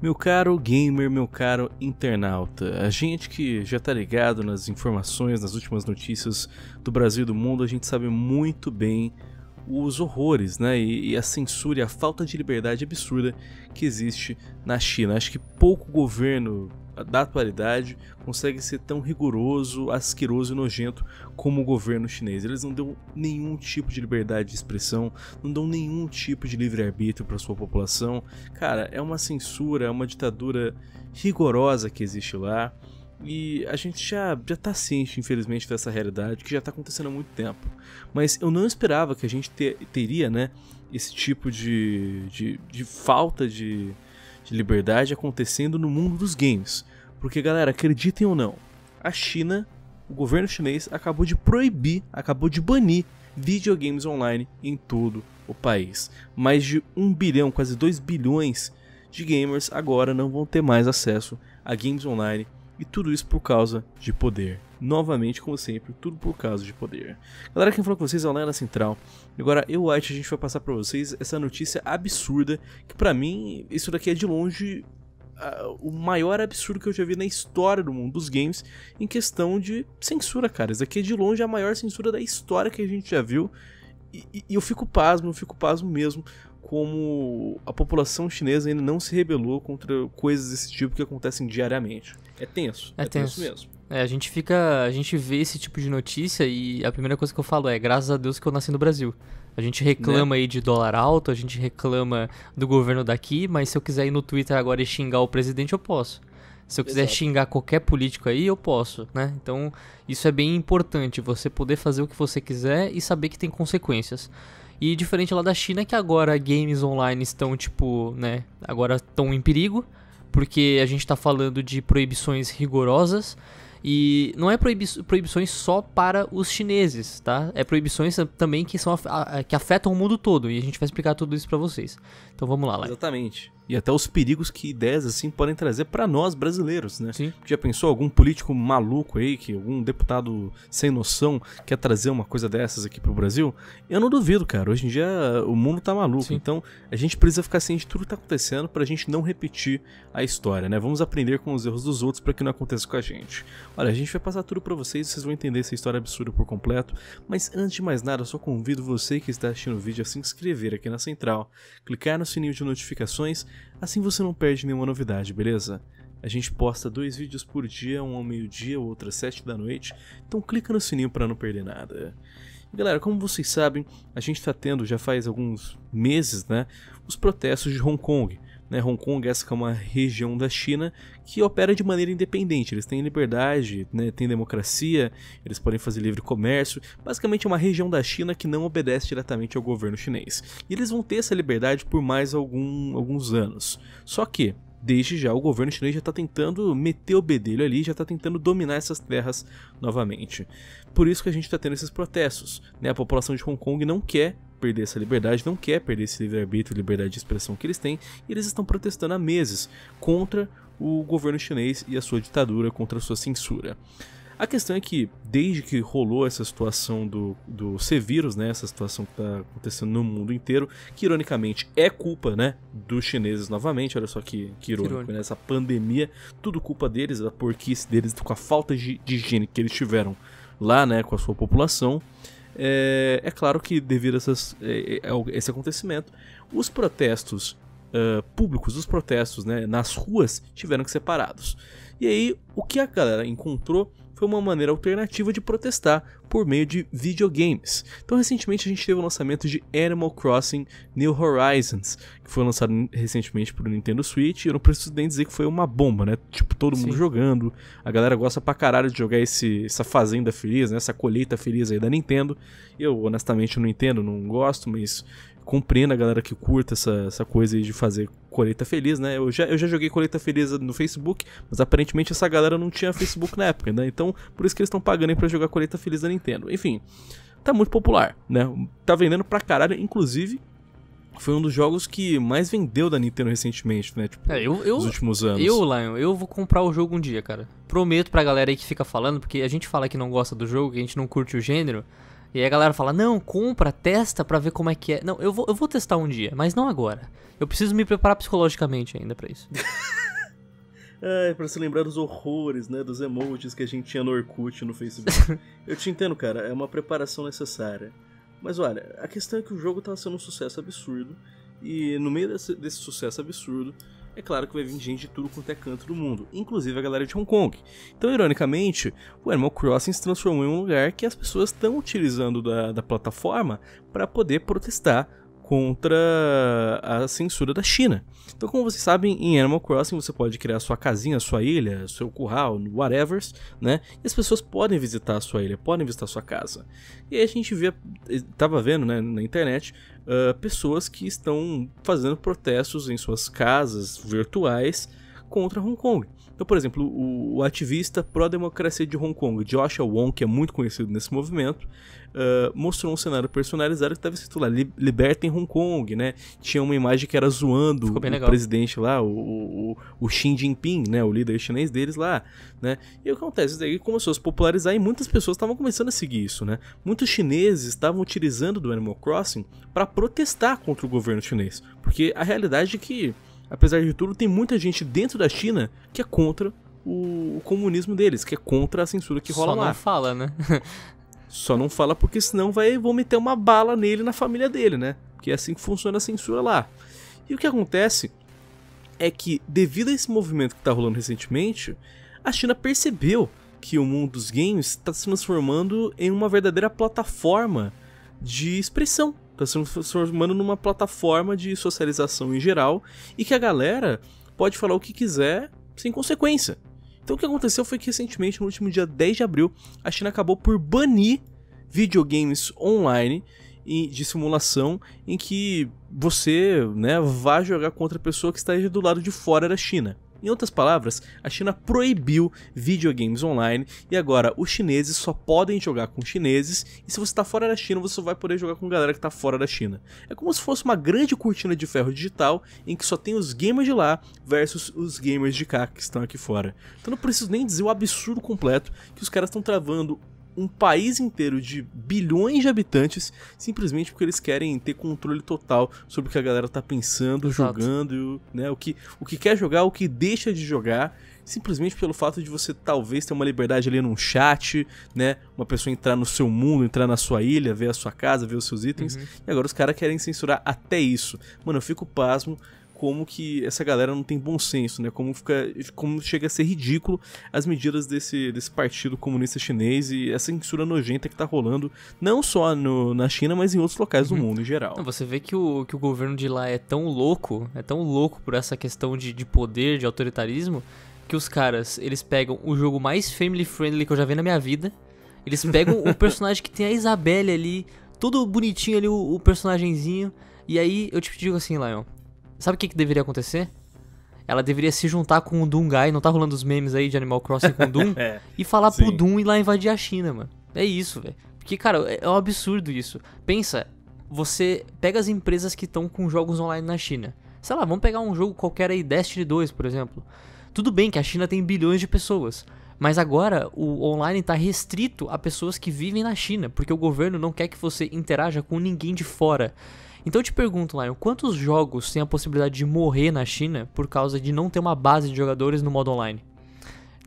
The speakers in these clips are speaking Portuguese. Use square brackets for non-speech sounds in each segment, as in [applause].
Meu caro gamer, meu caro internauta, a gente que já tá ligado nas informações, nas últimas notícias do Brasil e do mundo, a gente sabe muito bem os horrores, né? E, e a censura e a falta de liberdade absurda que existe na China. Acho que pouco governo da atualidade consegue ser tão rigoroso, asqueroso e nojento como o governo chinês. Eles não dão nenhum tipo de liberdade de expressão, não dão nenhum tipo de livre-arbítrio para sua população. Cara, é uma censura, é uma ditadura rigorosa que existe lá. E a gente já, já tá ciente, infelizmente, dessa realidade que já está acontecendo há muito tempo. Mas eu não esperava que a gente ter, teria, né, esse tipo de, de, de falta de, de liberdade acontecendo no mundo dos games. Porque, galera, acreditem ou não, a China, o governo chinês, acabou de proibir, acabou de banir videogames online em todo o país. Mais de 1 bilhão, quase 2 bilhões de gamers agora não vão ter mais acesso a games online e tudo isso por causa de poder. Novamente, como sempre, tudo por causa de poder. Galera, quem falou com vocês é o Lena Central. Agora, eu, que a gente vai passar pra vocês essa notícia absurda, que pra mim, isso daqui é de longe Uh, o maior absurdo que eu já vi na história do mundo dos games em questão de censura, cara. Isso daqui é de longe a maior censura da história que a gente já viu. E, e, eu fico pasmo, eu fico pasmo mesmo como a população chinesa ainda não se rebelou contra coisas desse tipo que acontecem diariamente. É tenso. É, é tenso. tenso mesmo. É, a gente fica. A gente vê esse tipo de notícia e a primeira coisa que eu falo é: graças a Deus que eu nasci no Brasil. A gente reclama né? aí de dólar alto, a gente reclama do governo daqui, mas se eu quiser ir no Twitter agora e xingar o presidente, eu posso. Se eu quiser Exato. xingar qualquer político aí, eu posso, né? Então, isso é bem importante, você poder fazer o que você quiser e saber que tem consequências. E diferente lá da China, que agora games online estão, tipo, né, agora estão em perigo porque a gente está falando de proibições rigorosas. E não é proibi proibições só para os chineses, tá? É proibições também que, são, que afetam o mundo todo. E a gente vai explicar tudo isso para vocês. Então vamos lá, Exatamente e até os perigos que ideias assim podem trazer para nós brasileiros, né? Sim. Já pensou algum político maluco aí, que algum deputado sem noção quer trazer uma coisa dessas aqui pro Brasil? Eu não duvido, cara. Hoje em dia o mundo tá maluco, Sim. então a gente precisa ficar ciente de tudo que tá acontecendo pra gente não repetir a história, né? Vamos aprender com os erros dos outros para que não aconteça com a gente. Olha, a gente vai passar tudo para vocês, vocês vão entender essa história absurda por completo, mas antes de mais nada, eu só convido você que está assistindo o vídeo a se inscrever aqui na central, clicar no sininho de notificações Assim você não perde nenhuma novidade, beleza? A gente posta dois vídeos por dia, um ao meio-dia, outro às 7 da noite, então clica no sininho para não perder nada. galera, como vocês sabem, a gente está tendo já faz alguns meses, né, os protestos de Hong Kong. Né, Hong Kong essa é uma região da China que opera de maneira independente. Eles têm liberdade, né, têm democracia, eles podem fazer livre comércio. Basicamente é uma região da China que não obedece diretamente ao governo chinês. E eles vão ter essa liberdade por mais algum, alguns anos. Só que desde já o governo chinês já está tentando meter o bedelho ali, já está tentando dominar essas terras novamente. Por isso que a gente está tendo esses protestos. Né? A população de Hong Kong não quer perder essa liberdade, não quer perder esse livre-arbítrio, liberdade de expressão que eles têm, e eles estão protestando há meses contra o governo chinês e a sua ditadura, contra a sua censura. A questão é que, desde que rolou essa situação do, do C-Vírus, né, essa situação que está acontecendo no mundo inteiro, que ironicamente é culpa né, dos chineses novamente, olha só que, que irônico, que irônico. Né, essa pandemia, tudo culpa deles, a porquice deles, com a falta de, de higiene que eles tiveram lá né, com a sua população. É, é claro que, devido a essas, é, é, é, esse acontecimento, os protestos uh, públicos, os protestos né, nas ruas, tiveram que ser parados. E aí, o que a galera encontrou foi uma maneira alternativa de protestar por meio de videogames. Então, recentemente a gente teve o lançamento de Animal Crossing New Horizons, que foi lançado recentemente para o Nintendo Switch. e Eu não preciso nem dizer que foi uma bomba, né? Tipo, todo mundo jogando. A galera gosta pra caralho de jogar esse, essa fazenda feliz, né? Essa colheita feliz aí da Nintendo. Eu, honestamente, não entendo, não gosto, mas compreendo a galera que curta essa, essa coisa de fazer colheita feliz, né? Eu já, eu já joguei colheita feliz no Facebook, mas aparentemente essa galera não tinha Facebook na época, né? Então, por isso que eles estão pagando aí pra jogar colheita feliz da Nintendo. Enfim, tá muito popular, né? Tá vendendo pra caralho, inclusive foi um dos jogos que mais vendeu da Nintendo recentemente, né? Tipo, é, eu, eu, nos últimos anos. Eu, Lion, eu vou comprar o jogo um dia, cara. Prometo pra galera aí que fica falando, porque a gente fala que não gosta do jogo, que a gente não curte o gênero. E aí a galera fala: não, compra, testa pra ver como é que é. Não, eu vou, eu vou testar um dia, mas não agora. Eu preciso me preparar psicologicamente ainda para isso. [laughs] Ai, pra se lembrar dos horrores, né? Dos emojis que a gente tinha no Orkut no Facebook. [laughs] Eu te entendo, cara, é uma preparação necessária. Mas olha, a questão é que o jogo tava sendo um sucesso absurdo. E no meio desse, desse sucesso absurdo, é claro que vai vir gente de tudo quanto é canto do mundo, inclusive a galera de Hong Kong. Então, ironicamente, o Animal Crossing se transformou em um lugar que as pessoas estão utilizando da, da plataforma para poder protestar contra a censura da China. Então, como vocês sabem, em Animal Crossing você pode criar sua casinha, sua ilha, seu curral, whatever, né? E as pessoas podem visitar a sua ilha, podem visitar a sua casa. E aí a gente via, tava vendo, né, na internet, uh, pessoas que estão fazendo protestos em suas casas virtuais contra Hong Kong. Então, por exemplo, o, o ativista pró-democracia de Hong Kong, Joshua Wong, que é muito conhecido nesse movimento, uh, mostrou um cenário personalizado que estava escrito lá, libertem Hong Kong, né? Tinha uma imagem que era zoando o legal. presidente lá, o, o, o, Xi Jinping, né? O líder chinês deles lá, né? E o que acontece? Isso daí começou a se popularizar e muitas pessoas estavam começando a seguir isso, né? Muitos chineses estavam utilizando do Animal Crossing para protestar contra o governo chinês, porque a realidade é que apesar de tudo, tem muita gente dentro da China que é contra o, comunismo deles, que é contra a censura que rola Só lá. Só não fala, né? [laughs] Só não fala porque senão vai, vão meter uma bala nele na família dele, né? Porque é assim que funciona a censura lá. E o que acontece é que, devido a esse movimento que está rolando recentemente, a China percebeu que o mundo dos games está se transformando em uma verdadeira plataforma de expressão Tá se transformando numa plataforma de socialização em geral e que a galera pode falar o que quiser sem consequência. Então o que aconteceu foi que recentemente, no último dia 10 de abril, a China acabou por banir videogames online de simulação em que você né, vá jogar contra a pessoa que está do lado de fora da China. Em outras palavras, a China proibiu videogames online e agora os chineses só podem jogar com chineses e se você está fora da China você vai poder jogar com galera que está fora da China. É como se fosse uma grande cortina de ferro digital em que só tem os gamers de lá versus os gamers de cá que estão aqui fora. Então não preciso nem dizer o absurdo completo que os caras estão travando um país inteiro de bilhões de habitantes simplesmente porque eles querem ter controle total sobre o que a galera tá pensando, Exato. jogando, né? O que, o que quer jogar, o que deixa de jogar simplesmente pelo fato de você talvez ter uma liberdade ali num chat, né? Uma pessoa entrar no seu mundo, entrar na sua ilha, ver a sua casa, ver os seus itens. Uhum. E agora os caras querem censurar até isso. Mano, eu fico pasmo como que essa galera não tem bom senso, né? Como, fica, como chega a ser ridículo as medidas desse, desse partido comunista chinês e essa censura nojenta que tá rolando, não só no, na China, mas em outros locais do uhum. mundo em geral. Não, você vê que o, que o governo de lá é tão louco, é tão louco por essa questão de, de poder, de autoritarismo, que os caras, eles pegam o jogo mais family friendly que eu já vi na minha vida, eles pegam o [laughs] personagem que tem a Isabelle ali, todo bonitinho ali, o, o personagemzinho, e aí eu te digo assim, Lion, Sabe o que, que deveria acontecer? Ela deveria se juntar com o Doom Guy, não tá rolando os memes aí de Animal Crossing com o Doom? [laughs] é, e falar sim. pro Doom ir lá invadir a China, mano. É isso, velho. Porque, cara, é, é um absurdo isso. Pensa, você pega as empresas que estão com jogos online na China. Sei lá, vamos pegar um jogo qualquer aí, Destiny 2, por exemplo. Tudo bem que a China tem bilhões de pessoas, mas agora o online está restrito a pessoas que vivem na China, porque o governo não quer que você interaja com ninguém de fora. Então eu te pergunto, Lion, quantos jogos têm a possibilidade de morrer na China por causa de não ter uma base de jogadores no modo online?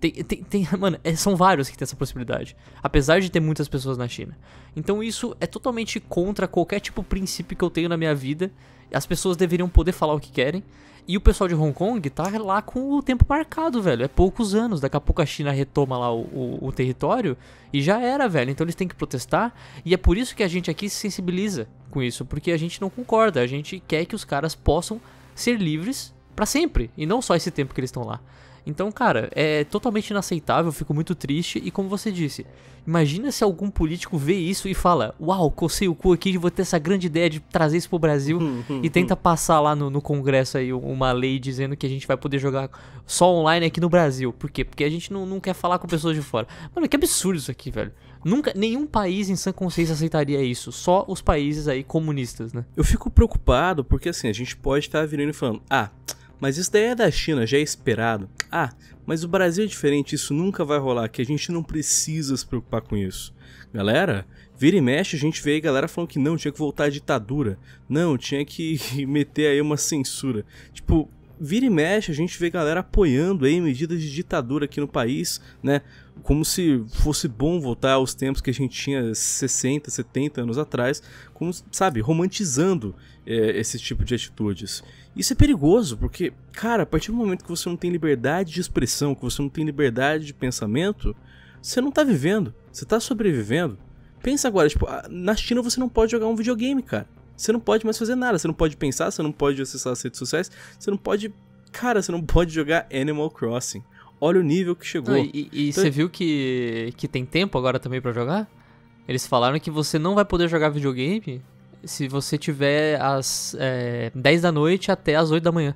Tem, tem, tem, [laughs] mano, é, são vários que tem essa possibilidade. Apesar de ter muitas pessoas na China. Então isso é totalmente contra qualquer tipo de princípio que eu tenho na minha vida. As pessoas deveriam poder falar o que querem. E o pessoal de Hong Kong tá lá com o tempo marcado, velho. É poucos anos. Daqui a pouco a China retoma lá o, o, o território e já era, velho. Então eles têm que protestar. E é por isso que a gente aqui se sensibiliza com isso. Porque a gente não concorda. A gente quer que os caras possam ser livres para sempre. E não só esse tempo que eles estão lá. Então, cara, é totalmente inaceitável, fico muito triste. E como você disse, imagina se algum político vê isso e fala: Uau, cocei o cu aqui, vou ter essa grande ideia de trazer isso pro Brasil [laughs] e tenta passar lá no, no, Congresso aí uma lei dizendo que a gente vai poder jogar só online aqui no Brasil. Por quê? Porque a gente não, não quer falar com pessoas de fora. Mano, que absurdo isso aqui, velho. Nunca, nenhum país em sã consciência aceitaria isso, só os países aí comunistas, né? Eu fico preocupado porque assim, a gente pode estar virando e falando: Ah. Mas isso daí é da China, já é esperado. Ah, mas o Brasil é diferente, isso nunca vai rolar, que a gente não precisa se preocupar com isso. Galera, vira e mexe, a gente vê aí galera falando que não, tinha que voltar à ditadura. Não, tinha que [laughs] meter aí uma censura. Tipo, vira e mexe, a gente vê galera apoiando aí medidas de ditadura aqui no país, né? Como se fosse bom voltar aos tempos que a gente tinha 60, 70 anos atrás, como, sabe, romantizando é, esse tipo de atitudes. Isso é perigoso, porque, cara, a partir do momento que você não tem liberdade de expressão, que você não tem liberdade de pensamento, você não tá vivendo, você tá sobrevivendo. Pensa agora, tipo, na China você não pode jogar um videogame, cara você não pode mais fazer nada. Você não pode pensar, você não pode acessar as redes sociais, você não pode. Cara, você não pode jogar Animal Crossing. Olha o nível que chegou. Não, e, e então, você viu que, que tem tempo agora também para jogar? Eles falaram que você não vai poder jogar videogame se você tiver às é, 10 da noite até as 8 da manhã.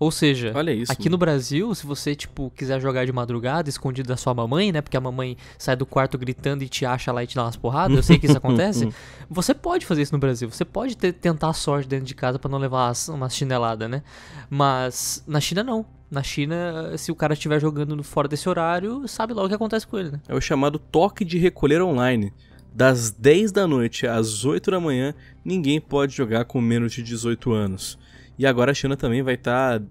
Ou seja, isso, aqui mano. no Brasil, se você, tipo, quiser jogar de madrugada, escondido da sua mamãe, né? Porque a mamãe sai do quarto gritando e te acha lá e te dá umas porradas, eu sei que isso [laughs] acontece. Hum. você pode fazer isso no Brasil, você pode ter, tentar a sorte dentro de casa para não levar uma chinelada, né? Mas na China não. Na China, se o cara estiver jogando fora desse horário, sabe logo o que acontece com ele, né? É o chamado toque de recolher online. Das 10 da noite às 8 da manhã, ninguém pode jogar com menos de 18 anos. E agora a China também vai estar tá,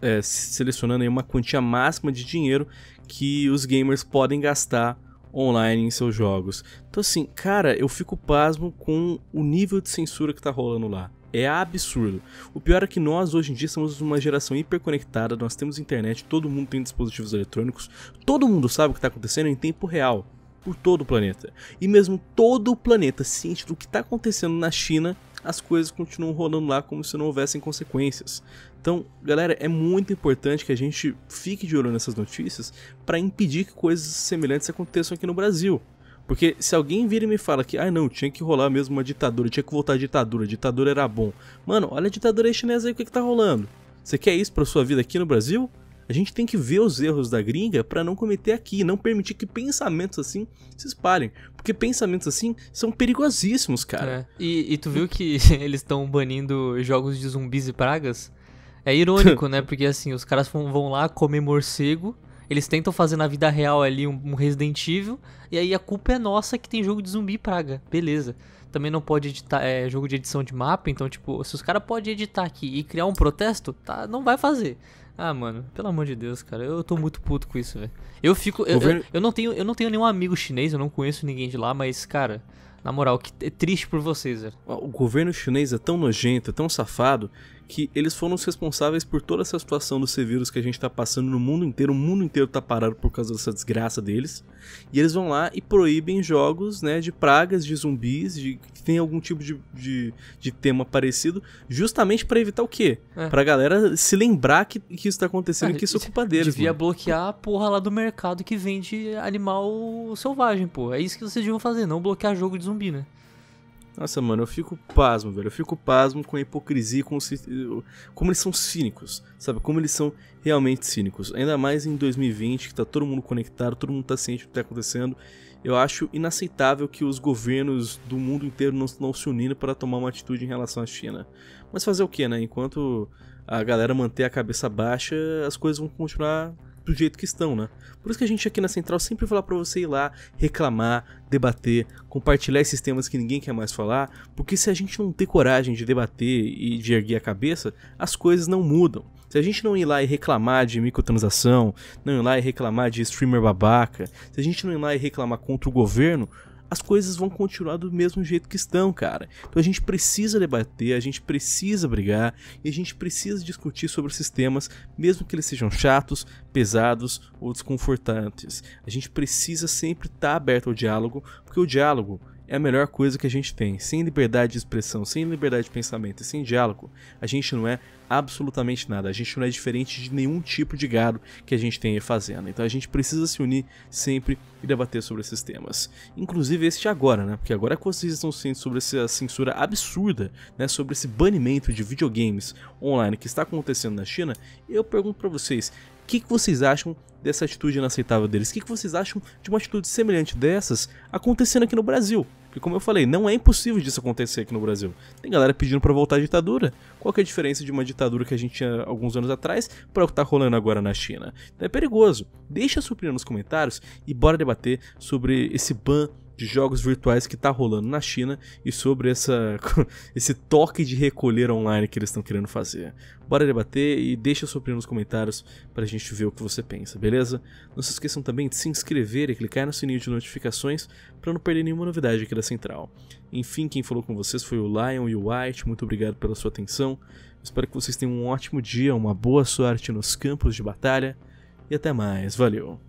é, selecionando uma quantia máxima de dinheiro que os gamers podem gastar online em seus jogos. Então assim, cara, eu fico pasmo com o nível de censura que tá rolando lá. É absurdo. O pior é que nós hoje em dia somos uma geração hiperconectada, nós temos internet, todo mundo tem dispositivos eletrônicos, todo mundo sabe o que está acontecendo em tempo real, por todo o planeta. E mesmo todo o planeta ciente do que está acontecendo na China as coisas continuam rolando lá como se não houvessem consequências. Então, galera, é muito importante que a gente fique de olho nessas notícias para impedir que coisas semelhantes aconteçam aqui no Brasil. Porque se alguém vira e me fala que, ah não, tinha que rolar mesmo uma ditadura, tinha que voltar à ditadura, a ditadura era bom. Mano, olha a ditadura chinesa aí, o que, que tá rolando? Você quer isso pra sua vida aqui no Brasil? A gente tem que ver os erros da gringa para não cometer aqui, não permitir que pensamentos assim se espalhem. Porque pensamentos assim são perigosíssimos, cara. É. E, e tu viu que [laughs] eles estão banindo jogos de zumbis e pragas? É irônico, [laughs] né? Porque assim, os caras vão lá comer morcego, eles tentam fazer na vida real ali um, um Resident Evil, e aí a culpa é nossa que tem jogo de zumbi e praga. Beleza também não pode editar, é jogo de edição de mapa, então, tipo, se os caras podem editar aqui e criar um protesto, tá, não vai fazer. Ah, mano, pelo amor de Deus, cara, eu tô muito puto com isso, velho. Eu fico. Eu, eu, eu, não tenho, eu não tenho nenhum amigo chinês, eu não conheço ninguém de lá, mas, cara, na moral, que é triste por vocês, velho. O governo chinês é tão nojento, é tão safado, que eles foram os responsáveis por toda essa situação do C-Vírus que a gente está passando no mundo inteiro. O mundo inteiro está parado por causa dessa desgraça deles. E eles vão lá e proíbem jogos né, de pragas, de zumbis, de, que tem algum tipo de, de, de tema parecido, justamente para evitar o quê? É. Pra galera se lembrar que, que isso tá acontecendo é, e que isso é culpa deles. Devia mano. bloquear a porra lá do mercado que vende animal selvagem, pô. É isso que vocês deviam fazer, não bloquear jogo de zumbi, né? Nossa, mano, eu fico pasmo, velho. Eu fico pasmo com a hipocrisia, com o... como eles são cínicos, sabe? Como eles são realmente cínicos. Ainda mais em 2020, que tá todo mundo conectado, todo mundo tá ciente do que tá acontecendo. Eu acho inaceitável que os governos do mundo inteiro não, não se uniram para tomar uma atitude em relação à China. Mas fazer o que, né? Enquanto a galera manter a cabeça baixa, as coisas vão continuar do jeito que estão, né? Por isso que a gente aqui na Central sempre fala para você ir lá, reclamar, debater, compartilhar esses temas que ninguém quer mais falar, porque se a gente não ter coragem de debater e de erguer a cabeça, as coisas não mudam. Se a gente não ir lá e reclamar de microtransação, não ir lá e reclamar de streamer babaca, se a gente não ir lá e reclamar contra o governo, as coisas vão continuar do mesmo jeito que estão, cara. Então a gente precisa debater, a gente precisa brigar e a gente precisa discutir sobre esses temas, mesmo que eles sejam chatos, pesados ou desconfortantes. A gente precisa sempre estar tá aberto ao diálogo, porque o diálogo é a melhor coisa que a gente tem. Sem liberdade de expressão, sem liberdade de pensamento e sem diálogo, a gente não é absolutamente nada. A gente não é diferente de nenhum tipo de gado que a gente tem aí fazendo. Então a gente precisa se unir sempre e debater sobre esses temas. Inclusive este agora, né? Porque agora é que vocês estão sentindo sobre essa censura absurda, né? Sobre esse banimento de videogames online que está acontecendo na China, eu pergunto para vocês, o que, que vocês acham dessa atitude inaceitável deles? O que, que vocês acham de uma atitude semelhante dessas acontecendo aqui no Brasil? Porque, como eu falei, não é impossível disso acontecer aqui no Brasil. Tem galera pedindo para voltar à ditadura. Qual que é a diferença de uma ditadura que a gente tinha alguns anos atrás para o que tá rolando agora na China? Então é perigoso. Deixa a sua opinião nos comentários e bora debater sobre esse ban de jogos virtuais que está rolando na China e sobre essa, [laughs] esse toque de recolher online que eles estão querendo fazer. Bora debater e deixa sua opinião nos comentários para a gente ver o que você pensa, beleza? Não se esqueçam também de se inscrever e clicar no sininho de notificações para não perder nenhuma novidade aqui da Central. Enfim, quem falou com vocês foi o Lion e o White, muito obrigado pela sua atenção. Espero que vocês tenham um ótimo dia, uma boa sorte nos campos de batalha e até mais. Valeu!